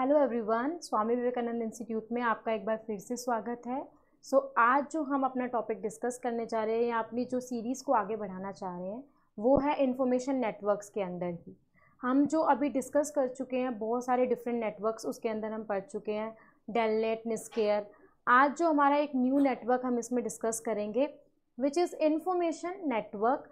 hello everyone Swami Vivekananda institute में आपका एक बार फिर से स्वागत है सो so, आज जो हम अपना टॉपिक डिस्कस करने जा रहे हैं या अपनी जो सीरीज़ को आगे बढ़ाना चाह रहे हैं वो है इन्फॉर्मेशन नेटवर्क्स के अंदर ही हम जो अभी डिस्कस कर चुके हैं बहुत सारे डिफरेंट नेटवर्क्स उसके अंदर हम पढ़ चुके हैं डेल नेट निस्केयर आज जो हमारा एक न्यू नेटवर्क हम इसमें डिस्कस करेंगे which is information network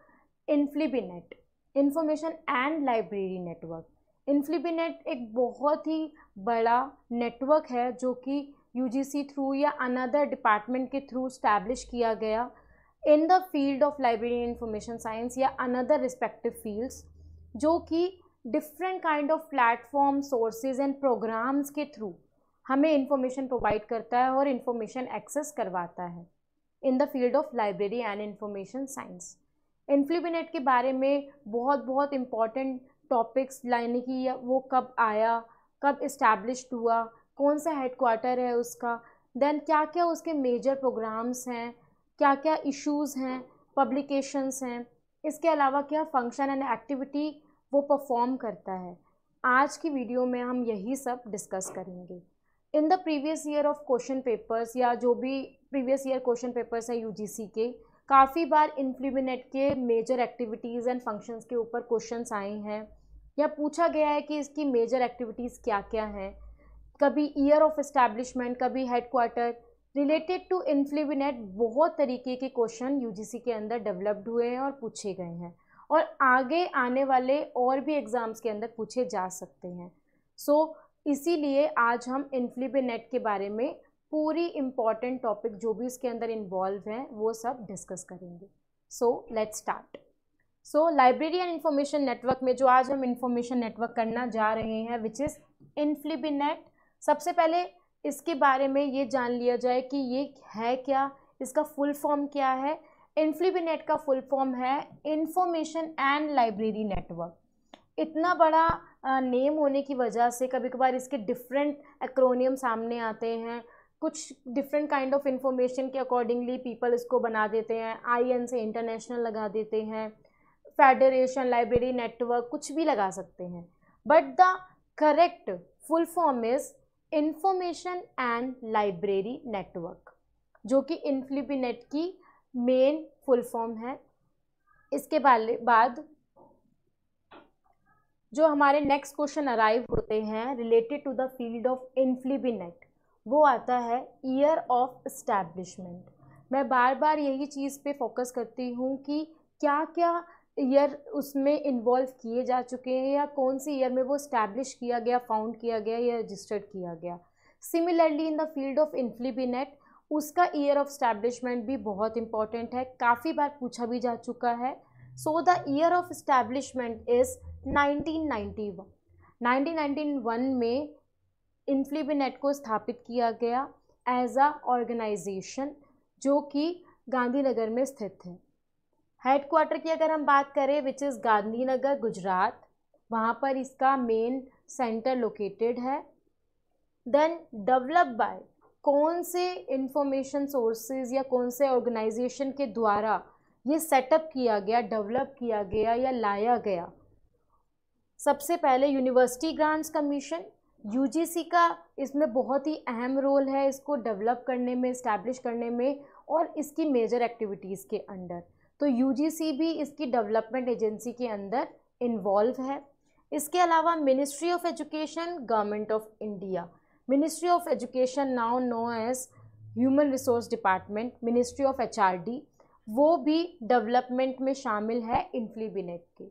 INFLIBNET information and library network INFLIBNET एक बहुत ही बड़ा नेटवर्क है जो कि यूजीसी थ्रू या अनदर डिपार्टमेंट के थ्रू स्टैब्लिश किया गया in the field of library information science या अनदर रिस्पेक्टिव फील्ड्स जो कि different kind of platform sources and programmes के थ्रू हमें इंफॉर्मेशन प्रोवाइड करता है और इंफॉर्मेशन एक्सेस करवाता है in the field of library and information science INFLIBNET के बारे में बहुत बहुत इंपॉर्टेंट टॉपिक्स लाने की वो कब आया कब इस्टेब्लिश्ड हुआ कौन सा हेड क्वार्टर है उसका देन क्या क्या उसके मेजर प्रोग्राम्स हैं क्या क्या इश्यूज़ हैं पब्लिकेशंस हैं इसके अलावा क्या फंक्शन एंड एक्टिविटी वो परफॉर्म करता है आज की वीडियो में हम यही सब डिस्कस करेंगे in the previous year of question papers या जो भी प्रीवियस ईयर क्वेश्चन पेपर्स हैं यूजीसी के काफ़ी बार इन्फ्लूमिनेट के मेजर एक्टिविटीज़ एंड फंक्शंस के ऊपर क्वेश्चंस आए हैं या पूछा गया है कि इसकी मेजर एक्टिविटीज़ क्या क्या हैं कभी ईयर ऑफ इस्टेब्लिशमेंट कभी क्वार्टर रिलेटेड टू इन्फ्लिविनेट बहुत तरीके के क्वेश्चन यूजीसी के अंदर डेवलप्ड हुए हैं और पूछे गए हैं और आगे आने वाले और भी एग्ज़ाम्स के अंदर पूछे जा सकते हैं सो so, इसीलिए आज हम इन्फ्लिबिनेट के बारे में पूरी इम्पॉर्टेंट टॉपिक जो भी उसके अंदर इन्वॉल्व हैं वो सब डिस्कस करेंगे so let's start so library and information network में जो आज हम इन्फॉर्मेशन नेटवर्क करना जा रहे हैं विच इज़ नेट सबसे पहले इसके बारे में ये जान लिया जाए कि ये है क्या इसका फुल फॉर्म क्या है इन्फ्लिबिनेट का फुल फॉर्म है इन्फॉर्मेशन एंड लाइब्रेरी नेटवर्क इतना बड़ा नेम होने की वजह से कभी कभार इसके डिफरेंट एक्रोनियम सामने आते हैं कुछ डिफरेंट काइंड ऑफ इंफॉर्मेशन के अकॉर्डिंगली पीपल इसको बना देते हैं आई एन से इंटरनेशनल लगा देते हैं फेडरेशन लाइब्रेरी नेटवर्क कुछ भी लगा सकते हैं but the correct full form is information and library network जो कि इन्फ्लिपिनेट की मेन फुल फॉर्म है इसके बाद जो हमारे नेक्स्ट क्वेश्चन अराइव होते हैं related to the field of INFLIBNET वो आता है ईयर ऑफ इस्टेब्लिशमेंट मैं बार बार यही चीज़ पे फोकस करती हूँ कि क्या क्या ईयर उसमें इन्वॉल्व किए जा चुके हैं या कौन सी ईयर में वो इस्टेब्लिश किया गया फाउंड किया गया या रजिस्टर्ड किया गया similarly in the field of INFLIBNET उसका ईयर ऑफ इस्टेब्लिशमेंट भी बहुत इंपॉर्टेंट है काफ़ी बार पूछा भी जा चुका है so the year of establishment is nineteen one में इन्फ्लीबिनेट को स्थापित किया गया एज अ ऑर्गेनाइजेशन जो कि गांधीनगर में स्थित है हेडक्वार्टर की अगर हम बात करें विच इज़ गांधीनगर गुजरात वहाँ पर इसका मेन सेंटर लोकेटेड है देन डेवलप बाय कौन से इंफॉर्मेशन सोर्सेज या कौन से ऑर्गेनाइजेशन के द्वारा ये सेटअप किया गया डेवलप किया गया या लाया गया सबसे पहले यूनिवर्सिटी ग्रांट्स कमीशन यूजीसी का इसमें बहुत ही अहम रोल है इसको डेवलप करने में इस्टेब्लिश करने में और इसकी मेजर एक्टिविटीज़ के अंडर तो यूजीसी भी इसकी डेवलपमेंट एजेंसी के अंदर इन्वॉल्व है इसके अलावा ministry of education government of India ministry of education now know as human resource department ministry of H वो भी डेवलपमेंट में शामिल है इन्फ्लीबिनेट के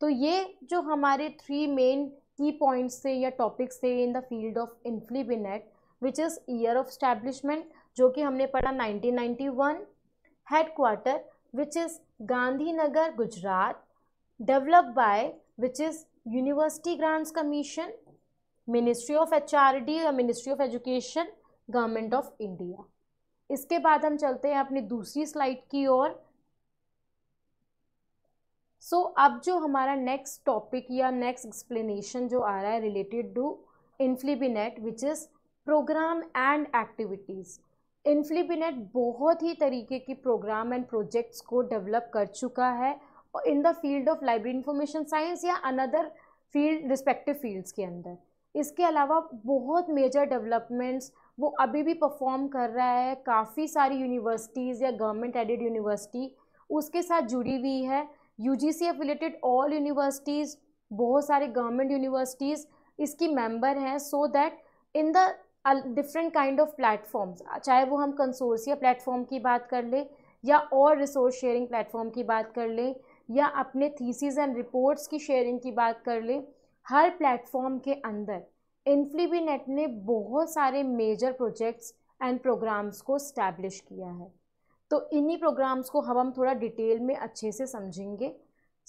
तो ये जो हमारे थ्री मेन की पॉइंट्स से या टॉपिक्स से in the field of INFLIBNET which is year of establishment जो कि हमने पढ़ा 1991 ninety one headquarter which is Gandhinagar Gujarat develop by which is university grants commission ministry of H R D या ministry of education government of India इसके बाद हम चलते हैं अपनी दूसरी स्लाइड की ओर सो so, अब जो हमारा नेक्स्ट टॉपिक या नेक्स्ट एक्सप्लेनेशन जो आ रहा है related to INFLIBNET which is programme and activities INFLIBNET बहुत ही तरीके की प्रोग्राम एंड प्रोजेक्ट्स को डेवलप कर चुका है और in the field of library information science या अनदर फील्ड रिस्पेक्टिव फील्ड्स के अंदर इसके अलावा बहुत मेजर डेवलपमेंट्स वो अभी भी परफॉर्म कर रहा है काफ़ी सारी यूनिवर्सिटीज़ या गवर्नमेंट एडेड यूनिवर्सिटी उसके साथ जुड़ी हुई है U G C affiliated all universities बहुत सारे गवर्नमेंट यूनिवर्सिटीज़ इसकी मेम्बर हैं so that in the different kind of platforms चाहे वो हम कंसोर्सिया प्लेटफॉर्म की बात कर लें या और रिसोर्स शेयरिंग प्लेटफॉर्म की बात कर लें या अपने थीसीज एंड रिपोर्ट्स की शेयरिंग की बात कर लें हर प्लेटफॉर्म के अंदर इन्फ्लीबी नेट ने बहुत सारे मेजर प्रोजेक्ट्स एंड प्रोग्राम्स को स्टैब्लिश किया है तो इन्हीं प्रोग्राम्स को हम हम थोड़ा डिटेल में अच्छे से समझेंगे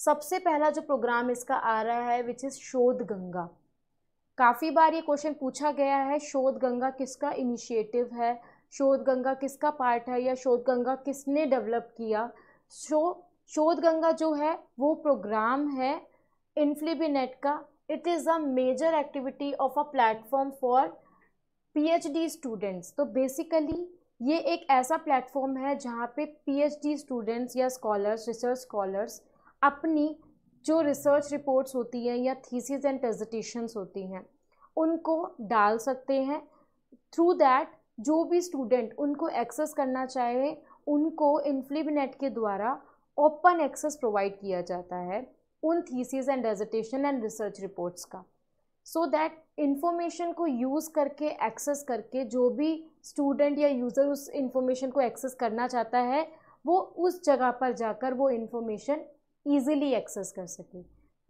सबसे पहला जो प्रोग्राम इसका आ रहा है विच इज़ शोध गंगा काफ़ी बार ये क्वेश्चन पूछा गया है शोध गंगा किसका इनिशिएटिव है शोध गंगा किसका पार्ट है या शोध गंगा किसने डेवलप किया शो शोध गंगा जो है वो प्रोग्राम है इन्फ्लिबिनेट का it is a major activity of a platform for PhD students तो बेसिकली ये एक ऐसा प्लेटफॉर्म है जहाँ पे पीएचडी स्टूडेंट्स या स्कॉलर्स रिसर्च स्कॉलर्स अपनी जो रिसर्च रिपोर्ट्स होती हैं या थीसिस एंड प्रेजेंटेशंस होती हैं उनको डाल सकते हैं थ्रू दैट जो भी स्टूडेंट उनको एक्सेस करना चाहे उनको इन्फ्लिबनेट के द्वारा ओपन एक्सेस प्रोवाइड किया जाता है उन thesis and dissertation and research reports का सो दैट इन्फॉर्मेशन को यूज़ करके एक्सेस करके जो भी स्टूडेंट या यूज़र उस इन्फॉर्मेशन को एक्सेस करना चाहता है वो उस जगह पर जाकर वो इन्फॉर्मेशन ईजिली एक्सेस कर सके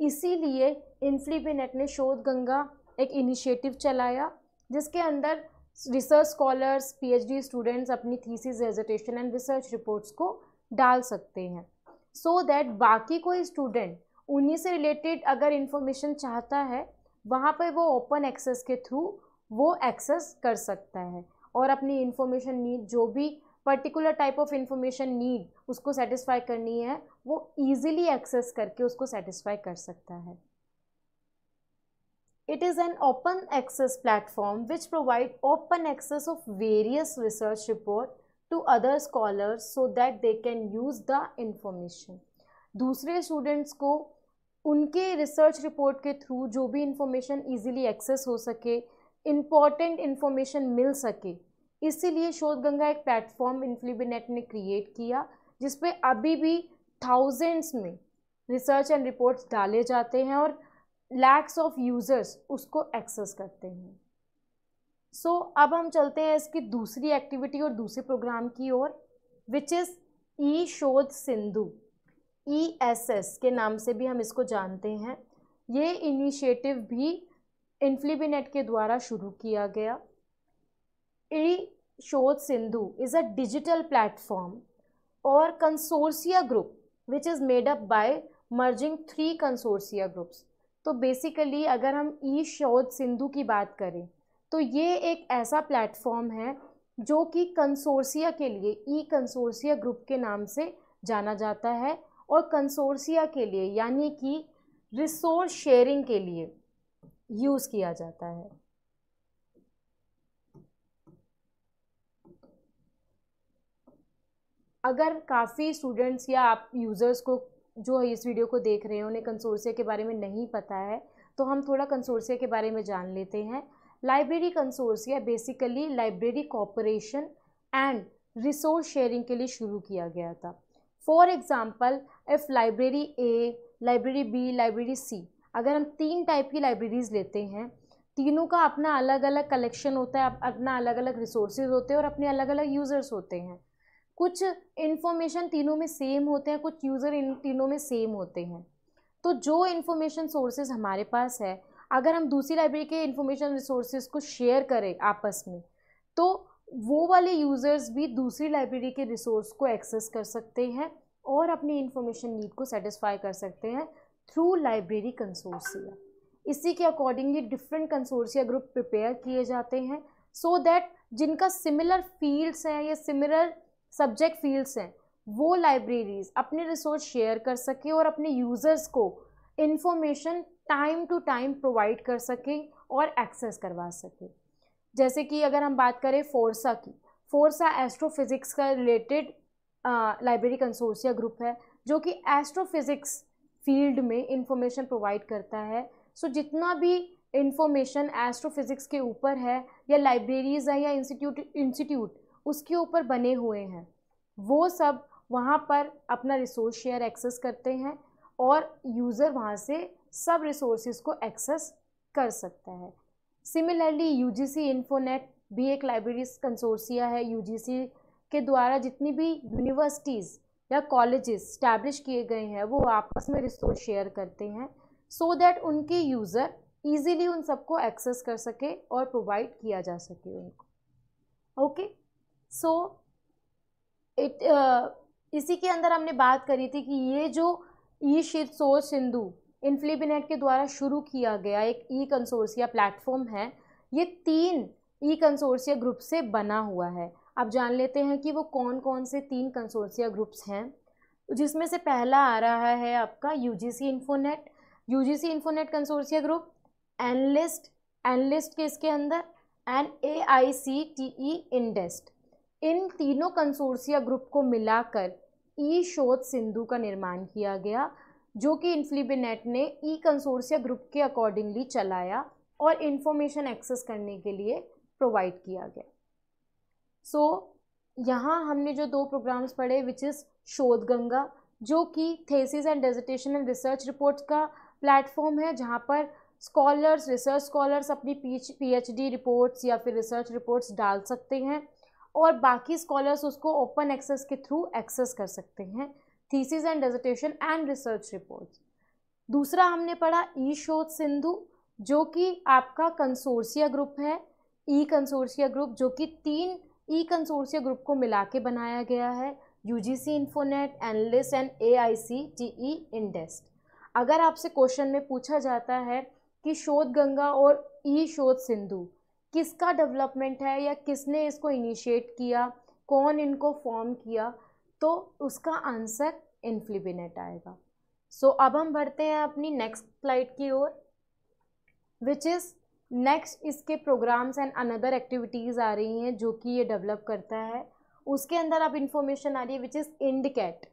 इसीलिए इन्फ्लिपिनेट ने शोध गंगा एक इनिशिएटिव चलाया जिसके अंदर रिसर्च स्कॉलर्स पीएचडी स्टूडेंट्स अपनी thesis dissertation and research reports को डाल सकते हैं सो so दैट बाकी कोई स्टूडेंट उन्हीं से रिलेटेड अगर इन्फॉर्मेशन चाहता है वहाँ पर वो ओपन एक्सेस के थ्रू वो एक्सेस कर सकता है और अपनी इन्फॉर्मेशन नीड जो भी particular type of information need उसको सेटिस्फाई करनी है वो ईजिली एक्सेस करके उसको सेटिस्फाई कर सकता है it is an open access platform which provide open access of various research report to other scholar so that they can use the information दूसरे स्टूडेंट्स को उनके रिसर्च रिपोर्ट के थ्रू जो भी इंफॉर्मेशन इजीली एक्सेस हो सके important information मिल सके इसीलिए शोध गंगा एक प्लेटफॉर्म इन्फ्लिबिनेट ने क्रिएट किया जिसपे अभी भी थाउजेंड्स में रिसर्च एंड रिपोर्ट्स डाले जाते हैं और लैक्स ऑफ यूज़र्स उसको एक्सेस करते हैं सो so, अब हम चलते हैं इसकी दूसरी एक्टिविटी और दूसरे प्रोग्राम की ओर which is E Shodh Sindhu E S S के नाम से भी हम इसको जानते हैं ये इनिशिएटिव भी इन्फ्लिबिनेट के द्वारा शुरू किया गया E Shodh Sindhu is a digital platform और consortia group which is made up by merging three consortia groups तो बेसिकली अगर हम ई शोध सिंधु की बात करें तो ये एक ऐसा प्लेटफॉर्म है जो कि कंसोर्सिया के लिए ई कंसोर्सिया ग्रुप के नाम से जाना जाता है और कंसोर्सिया के लिए यानी कि रिसोर्स शेयरिंग के लिए यूज़ किया जाता है अगर काफ़ी स्टूडेंट्स या आप यूज़र्स को जो इस वीडियो को देख रहे हैं उन्हें कंसोर्सिया के बारे में नहीं पता है तो हम थोड़ा कंसोर्सिया के बारे में जान लेते हैं library consortia basically library cooperation and resource sharing के लिए शुरू किया गया था for example if library A library B library C अगर हम तीन टाइप की लाइब्रेरीज़ लेते हैं तीनों का अपना अलग अलग कलेक्शन होता है अपना अलग अलग रिसोर्सेज होते हैं और अपने अलग अलग यूज़र्स होते हैं कुछ इन्फॉर्मेशन तीनों में सेम होते हैं कुछ यूज़र इन तीनों में सेम होते हैं तो जो इन्फॉर्मेशन सोर्सेज हमारे पास है अगर हम दूसरी लाइब्रेरी के इन्फॉर्मेशन रिसोर्सेज को शेयर करें आपस में तो वो वाले यूज़र्स भी दूसरी लाइब्रेरी के रिसोर्स को एक्सेस कर सकते हैं और अपनी इंफॉर्मेशन नीड को सेटिस्फाई कर सकते हैं थ्रू लाइब्रेरी कंसोर्सिया इसी के accordingly different consortia group prepare किए जाते हैं सो so दैट जिनका सिमिलर फील्ड्स हैं या सिमिलर सब्जेक्ट फील्ड्स हैं वो लाइब्रेरीज अपने रिसोर्स शेयर कर सकें और अपने यूज़र्स को information time to time provide कर सकें और एक्सेस करवा सकें जैसे कि अगर हम बात करें फोर्सा की फोर्सा एस्ट्रोफिज़िक्स का रिलेटेड लाइब्रेरी कंसोर्सिया ग्रुप है जो कि एस्ट्रोफिज़िक्स फील्ड में इंफॉर्मेशन प्रोवाइड करता है सो so, जितना भी इंफॉर्मेशन एस्ट्रोफिज़िक्स के ऊपर है या लाइब्रेरीज़ है या इंस्टीट्यूट इंस्टीट्यूट उसके ऊपर बने हुए हैं वो सब वहाँ पर अपना रिसोर्स शेयर एक्सेस करते हैं और यूज़र वहाँ से सब रिसोर्सेज को एक्सेस कर सकता है सिमिलरली यूजीसी इन्फोनेट भी एक लाइब्रेरी कंसोर्सिया है यूजीसी के द्वारा जितनी भी यूनिवर्सिटीज़ या कॉलेजेस स्टैब्लिश किए गए हैं वो आपस में रिसोर्स शेयर करते हैं सो so दैट उनके यूज़र ईजिली उन सबको एक्सेस कर सके और प्रोवाइड किया जा सके उनको ओके सो इट इसी के अंदर हमने बात करी थी कि ये जो ई शिर सो सिंधु इन्फ्लीबिनेट के द्वारा शुरू किया गया एक ई कंसोर्सिया प्लेटफॉर्म है ये तीन ई कंसोर्सिया ग्रुप से बना हुआ है आप जान लेते हैं कि वो कौन कौन से तीन कंसोर्सिया ग्रुप्स हैं जिसमें से पहला आ रहा है आपका U G C Infonet U G C Infonet consortia group N LIST N LIST के इसके अंदर and A I C T E इंडेस्ट इन तीनों कंसोर्सिया ग्रुप को मिलाकर ई शोध सिंधु का निर्माण किया गया जो कि इन्फ्लिबिनेट ने ई कंसोर्सिया ग्रुप के अकॉर्डिंगली चलाया और इन्फॉर्मेशन एक्सेस करने के लिए प्रोवाइड किया गया सो so, यहाँ हमने जो दो प्रोग्राम्स पढ़े विच इज़ शोध गंगा जो कि thesis and and research report का प्लेटफॉर्म है जहाँ पर स्कॉलर्स रिसर्च स्कॉलर्स अपनी पीएचडी रिपोर्ट्स या फिर रिसर्च रिपोर्ट्स डाल सकते हैं और बाकी स्कॉलर्स उसको ओपन एक्सेस के थ्रू एक्सेस कर सकते हैं thesis and dissertation and research reports दूसरा हमने पढ़ा ई e शोध सिंधु जो कि आपका कंसोर्सिया ग्रुप है ई कंसोर्सिया ग्रुप जो कि तीन ई कंसोर्सिया ग्रुप को मिला के बनाया गया है U G C Infonet N LIST and A I C T E INDEST अगर आपसे क्वेश्चन में पूछा जाता है कि शोध गंगा और ई e शोध सिंधु किसका डेवलपमेंट है या किसने इसको इनिशिएट किया कौन इनको फॉर्म किया तो उसका आंसर इन्फ्लिबिनेट आएगा सो so, अब हम बढ़ते हैं अपनी नेक्स्ट स्लाइड की ओर विच इज़ नेक्स्ट इसके प्रोग्राम्स एंड अनदर एक्टिविटीज़ आ रही हैं जो कि ये डेवलप करता है उसके अंदर अब इंफॉर्मेशन आ रही है which is IndCat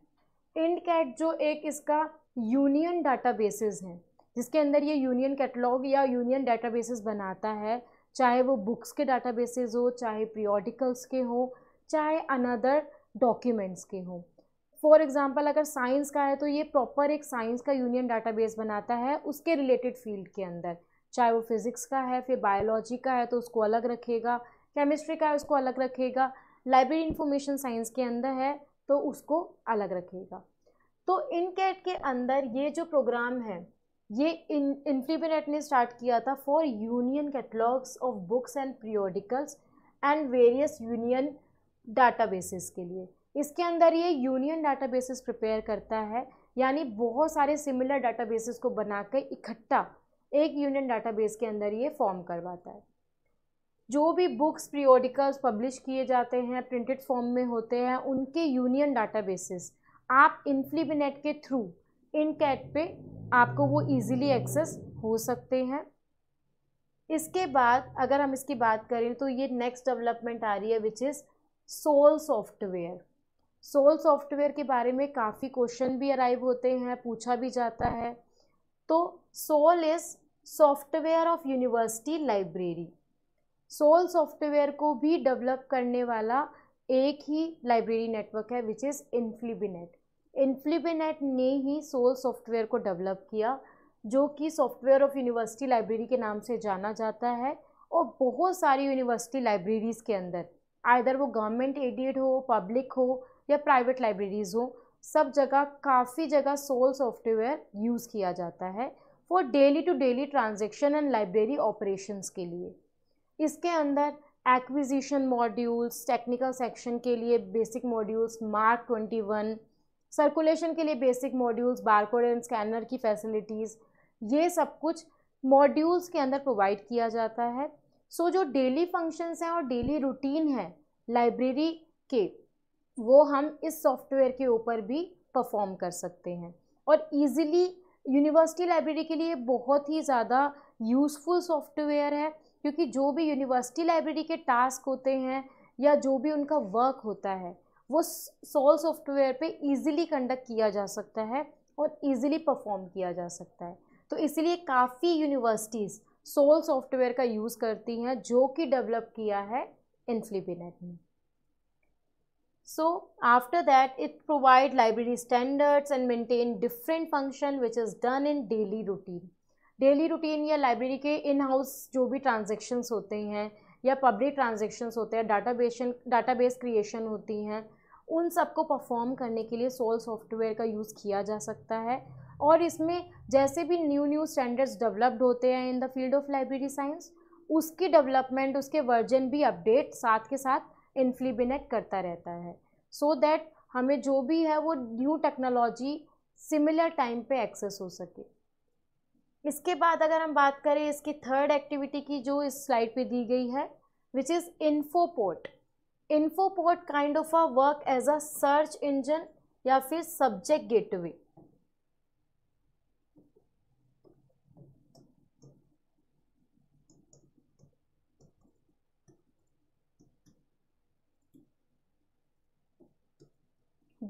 IndCat जो एक इसका यूनियन डाटा बेसिस हैं जिसके अंदर ये यूनियन कैटलॉग या यूनियन डाटा बेसिस बनाता है चाहे वो बुक्स के डाटा बेसिस हो चाहे पीरियडिकल्स के हो चाहे अनदर डॉक्यूमेंट्स के हों फॉर एग्ज़ाम्पल अगर साइंस का है तो ये प्रॉपर एक साइंस का यूनियन डाटाबेस बनाता है उसके रिलेटेड फील्ड के अंदर चाहे वो फिज़िक्स का है फिर बायोलॉजी का है तो उसको अलग रखेगा केमिस्ट्री का है उसको अलग रखेगा लाइब्रेरी इंफॉर्मेशन साइंस के अंदर है तो उसको अलग रखेगा तो कैट के अंदर ये जो प्रोग्राम है ये इन इन्फ्लीबिनेट ने स्टार्ट किया था for union catalogues of books and periodicals and various union databases के लिए इसके अंदर ये यूनियन डाटाबेसेस प्रिपेयर करता है यानी बहुत सारे सिमिलर डाटाबेसेस को बनाकर इकट्ठा एक यूनियन डाटाबेस के अंदर ये फॉर्म करवाता है जो भी बुक्स पीरियोडिकल्स पब्लिश किए जाते हैं प्रिंटेड फॉर्म में होते हैं उनके यूनियन डाटाबेसेस आप इन्फ्लिबिनेट के थ्रू इन कैट पे आपको वो इजीली एक्सेस हो सकते हैं इसके बाद अगर हम इसकी बात करें तो ये नेक्स्ट डेवलपमेंट आ रही है which is SOUL software SOUL software के बारे में काफ़ी क्वेश्चन भी अराइव होते हैं पूछा भी जाता है तो SOUL is software of university library SOUL software को भी डेवलप करने वाला एक ही लाइब्रेरी नेटवर्क है विच इज़ इन्फ्लिबिनेट इन्फ्लिबिनेट ने ही सोल सॉफ्टवेयर को डेवलप किया जो कि सॉफ्टवेयर ऑफ यूनिवर्सिटी लाइब्रेरी के नाम से जाना जाता है और बहुत सारी यूनिवर्सिटी लाइब्रेरीज़ के अंदर आइधर वो गवर्नमेंट एडेड हो पब्लिक हो या प्राइवेट लाइब्रेरीज़ हो सब जगह काफ़ी जगह सोल सॉफ्टवेयर यूज़ किया जाता है for daily to daily transaction and library operations के लिए इसके अंदर एक्विजिशन मॉड्यूल्स टेक्निकल सेक्शन के लिए basic modules MARC twenty one circulation के लिए basic modules barcode and scanner की फैसिलिटीज़ ये सब कुछ मॉड्यूल्स के अंदर प्रोवाइड किया जाता है सो so, जो डेली फंक्शंस हैं और डेली रूटीन है लाइब्रेरी के वो हम इस सॉफ्टवेयर के ऊपर भी परफॉर्म कर सकते हैं और इजीली यूनिवर्सिटी लाइब्रेरी के लिए बहुत ही ज़्यादा यूज़फुल सॉफ्टवेयर है क्योंकि जो भी यूनिवर्सिटी लाइब्रेरी के टास्क होते हैं या जो भी उनका वर्क होता है वो सॉल सॉफ्टवेयर पे इजीली कंडक्ट किया जा सकता है और इजीली परफॉर्म किया जा सकता है तो इसलिए काफ़ी यूनिवर्सिटीज़ सोल सॉफ्टवेयर का यूज करती हैं जो कि डेवलप किया है इन्फ्लिपिनेट ने so after that it provide library standards and maintain different function which is done in daily routine daily routine या लाइब्रेरी के इन हाउस जो भी ट्रांजेक्शन होते हैं या पब्लिक ट्रांजेक्शन होते हैं डाटा डाटा बेस क्रिएशन होती हैं उन सबको परफॉर्म करने के लिए सोल सॉफ्टवेयर का यूज़ किया जा सकता है और इसमें जैसे भी न्यू न्यू स्टैंडर्ड्स डेवलप्ड होते हैं in the field of library science उसकी डेवलपमेंट उसके वर्जन भी अपडेट साथ के साथ इन्फ्लिबिनेट करता रहता है सो so दैट हमें जो भी है वो न्यू टेक्नोलॉजी सिमिलर टाइम पे एक्सेस हो सके इसके बाद अगर हम बात करें इसकी थर्ड एक्टिविटी की जो इस स्लाइड पे दी गई है which is Infoport Infoport kind of a work as a search engine या फिर subject gateway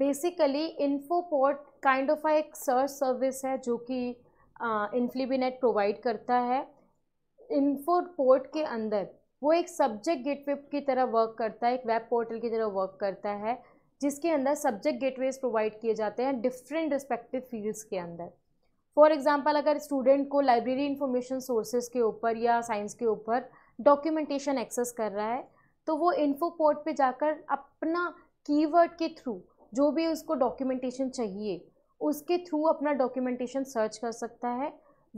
basically Infoport kind of एक सर्च सर्विस है जो कि इन्फ्लीबीनेट प्रोवाइड करता है इन्फोपोर्ट के अंदर वो एक सब्जेक्ट गेटवे की तरह वर्क करता है एक वेब पोर्टल की तरह वर्क करता है जिसके अंदर सब्जेक्ट गेटवेज प्रोवाइड किए जाते हैं डिफरेंट रिस्पेक्टिव फील्ड्स के अंदर फॉर एग्ज़ाम्पल अगर स्टूडेंट को लाइब्रेरी इन्फॉर्मेशन सोर्सेज के ऊपर या साइंस के ऊपर डॉक्यूमेंटेशन एक्सेस कर रहा है तो वो इन्फ़ोपोर्ट पर पे जाकर अपना कीवर्ड के थ्रू जो भी उसको डॉक्यूमेंटेशन चाहिए उसके थ्रू अपना डॉक्यूमेंटेशन सर्च कर सकता है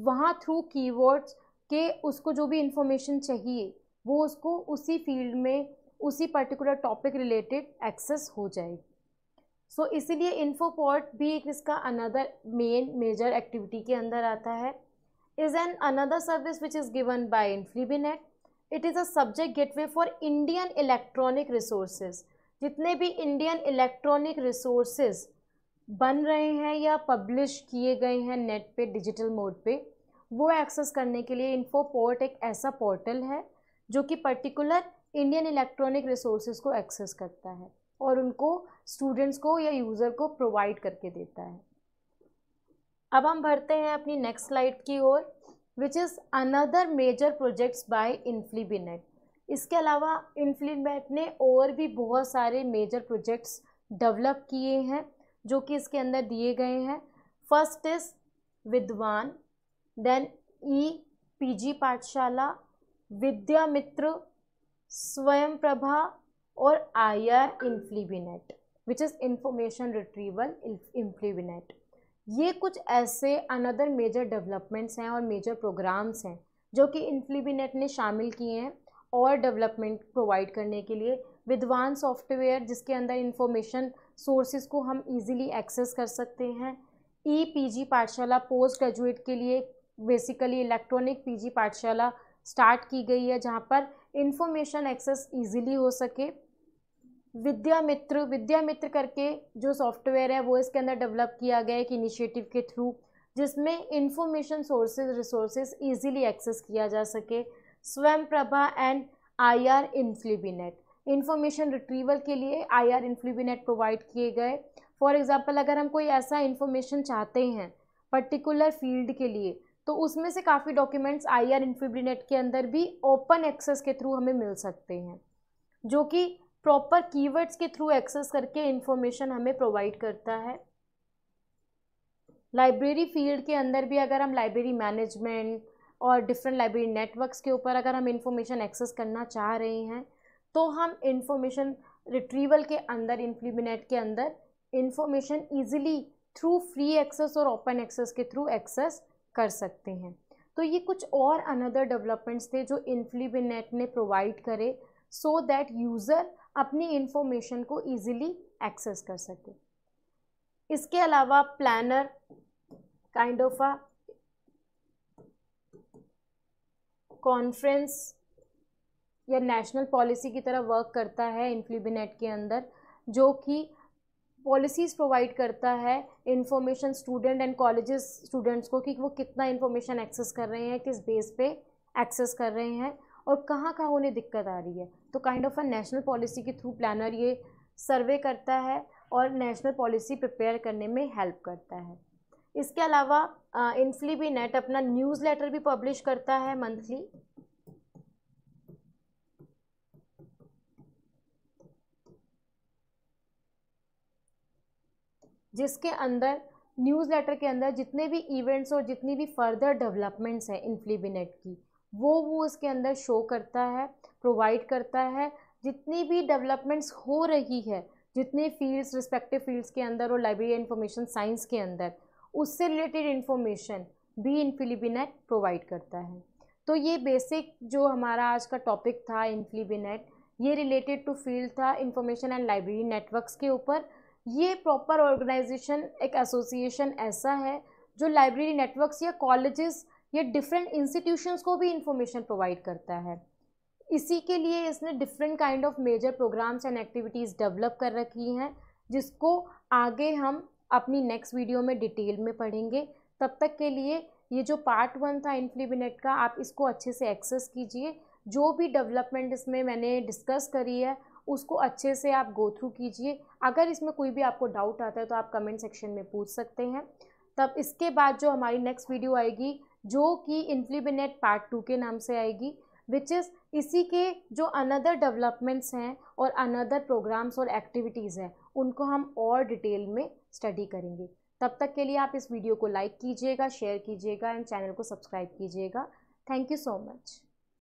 वहाँ थ्रू कीवर्ड्स के उसको जो भी इन्फॉर्मेशन चाहिए वो उसको उसी फील्ड में उसी पर्टिकुलर टॉपिक रिलेटेड एक्सेस हो जाएगी सो so, इसीलिए इन्फोपॉट भी एक इसका अनदर मेन मेजर एक्टिविटी के अंदर आता है is an another service which is given by INFLIBNET it is a subject gateway for Indian electronic resources जितने भी इंडियन इलेक्ट्रॉनिक रिसोर्सेज बन रहे हैं या पब्लिश किए गए हैं नेट पे डिजिटल मोड पे वो एक्सेस करने के लिए इन्फो पोर्ट एक ऐसा पोर्टल है जो कि पर्टिकुलर इंडियन इलेक्ट्रॉनिक रिसोर्सेज को एक्सेस करता है और उनको स्टूडेंट्स को या यूज़र को प्रोवाइड करके देता है अब हम भरते हैं अपनी नेक्स्ट स्लाइड की ओर which is another major projects by INFLIBNET इसके अलावा इन्फ्लिनमेट ने और भी बहुत सारे मेजर प्रोजेक्ट्स डेवलप किए हैं जो कि इसके अंदर दिए गए हैं first is Vidwan then e PG Pathshala Vidya Mitra Swayam Prabha और I R INFLIBNET which is information retrieval INFLIBNET ये कुछ ऐसे अनदर मेजर डेवलपमेंट्स हैं और मेजर प्रोग्राम्स हैं जो कि इन्फ्लीबिनेट ने शामिल किए हैं और डेवलपमेंट प्रोवाइड करने के लिए विद्वान सॉफ्टवेयर जिसके अंदर इंफॉर्मेशन सोर्सेज को हम इजीली एक्सेस कर सकते हैं e e PG Pathshala post graduate के लिए basically electronic PG Pathshala start की गई है जहाँ पर इंफॉर्मेशन एक्सेस इजीली हो सके विद्या मित्र विद्या मित्र करके जो सॉफ्टवेयर है वो इसके अंदर डेवलप किया गया एक इनिशिएटिव के थ्रू जिसमें information sources resources easily access किया जा सके Swayam Prabha and I R INFLIBNET information retrieval के लिए आई आर इन्फ्लिबिनेट प्रोवाइड किए गए फॉर एग्ज़ाम्पल अगर हम कोई ऐसा इन्फॉर्मेशन चाहते हैं पर्टिकुलर फील्ड के लिए तो उसमें से काफ़ी डॉक्यूमेंट्स आई आर इन्फ्लिबिनेट के अंदर भी ओपन एक्सेस के थ्रू हमें मिल सकते हैं जो कि प्रॉपर कीवर्ड्स के थ्रू एक्सेस करके इन्फॉर्मेशन हमें प्रोवाइड करता है लाइब्रेरी फील्ड के अंदर भी अगर हम लाइब्रेरी मैनेजमेंट और डिफरेंट लाइब्रेरी नेटवर्क्स के ऊपर अगर हम इंफॉर्मेशन एक्सेस करना चाह रहे हैं तो हम इंफॉर्मेशन रिट्रीवल के अंदर इम्प्लीमिनेट के अंदर information easily through free access और ओपन एक्सेस के थ्रू एक्सेस कर सकते हैं तो ये कुछ और अनदर डेवलपमेंट्स थे जो इन्फ्लिबिनेट ने प्रोवाइड करे सो दैट यूज़र अपनी इंफॉर्मेशन को ईजिली एक्सेस कर सके इसके अलावा planner kind of a conference या नेशनल पॉलिसी की तरह वर्क करता है इन्फ्लिबिनेट के अंदर जो कि पॉलिसीज़ प्रोवाइड करता है information student and colleges students को कि वो कितना इन्फॉर्मेशन एक्सेस कर रहे हैं किस बेस पे एक्सेस कर रहे हैं और कहाँ कहाँ उन्हें दिक्कत आ रही है तो kind of a national policy के थ्रू प्लानर ये सर्वे करता है और नेशनल पॉलिसी प्रिपेयर करने में हेल्प करता है इसके अलावा इन्फ्ली भी नेट अपना न्यूज़लेटर भी पब्लिश करता है मंथली जिसके अंदर न्यूज़लेटर के अंदर जितने भी इवेंट्स और जितनी भी फर्दर डेवलपमेंट्स हैं नेट की वो वो उसके अंदर शो करता है प्रोवाइड करता है जितनी भी डेवलपमेंट्स हो रही है जितने फील्ड्स रिस्पेक्टिव फील्ड्स के अंदर और लाइब्रेरी इन्फॉर्मेशन साइंस के अंदर उससे रिलेटेड इन्फॉर्मेशन भी इनफिलीबिनेट प्रोवाइड करता है तो ये बेसिक जो हमारा आज का टॉपिक था इनफिलीबिनेट ये रिलेटेड टू फील्ड था इंफॉर्मेशन एंड लाइब्रेरी नेटवर्क्स के ऊपर ये प्रॉपर ऑर्गेनाइजेशन एक एसोसिएशन ऐसा है जो लाइब्रेरी नेटवर्क्स या कॉलेजेस या डिफरेंट इंस्टीट्यूशंस को भी इंफॉर्मेशन प्रोवाइड करता है इसी के लिए इसने different kind of major programmes and activities develop कर रखी हैं जिसको आगे हम अपनी नेक्स्ट वीडियो में डिटेल में पढ़ेंगे तब तक के लिए ये जो पार्ट वन था इन्फ्लीबिनेट का आप इसको अच्छे से एक्सेस कीजिए जो भी डेवलपमेंट इसमें मैंने डिस्कस करी है उसको अच्छे से आप गो थ्रू कीजिए अगर इसमें कोई भी आपको डाउट आता है तो आप कमेंट सेक्शन में पूछ सकते हैं तब इसके बाद जो हमारी नेक्स्ट वीडियो आएगी जो कि इन्फ्लीबिनेट पार्ट टू के नाम से आएगी विच इज़ इसी के जो अनदर डेवलपमेंट्स हैं और अनदर प्रोग्राम्स और एक्टिविटीज़ हैं उनको हम और डिटेल में स्टडी करेंगे तब तक के लिए आप इस वीडियो को लाइक कीजिएगा शेयर कीजिएगा एंड चैनल को सब्सक्राइब कीजिएगा थैंक यू सो मच